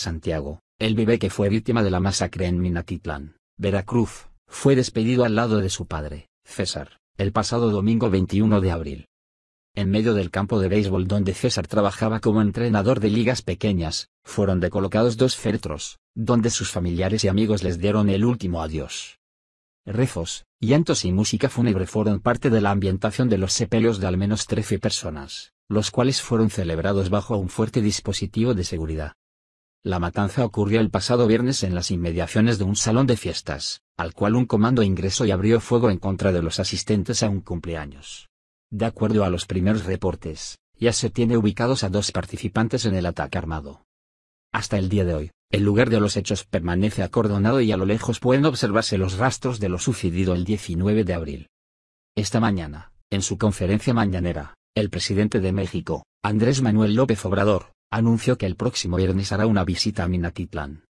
Santiago, el bebé que fue víctima de la masacre en Minatitlán, Veracruz, fue despedido al lado de su padre, César, el pasado domingo 21 de abril. En medio del campo de béisbol donde César trabajaba como entrenador de ligas pequeñas, fueron decolocados dos fértros, donde sus familiares y amigos les dieron el último adiós. Rezos, llantos y música fúnebre fueron parte de la ambientación de los sepelios de al menos 13 personas, los cuales fueron celebrados bajo un fuerte dispositivo de seguridad. La matanza ocurrió el pasado viernes en las inmediaciones de un salón de fiestas, al cual un comando ingresó y abrió fuego en contra de los asistentes a un cumpleaños. De acuerdo a los primeros reportes, ya se tiene ubicados a dos participantes en el ataque armado. Hasta el día de hoy, el lugar de los hechos permanece acordonado y a lo lejos pueden observarse los rastros de lo sucedido el 19 de abril. Esta mañana, en su conferencia mañanera, el presidente de México, Andrés Manuel López Obrador, anunció que el próximo viernes hará una visita a Minatitlán.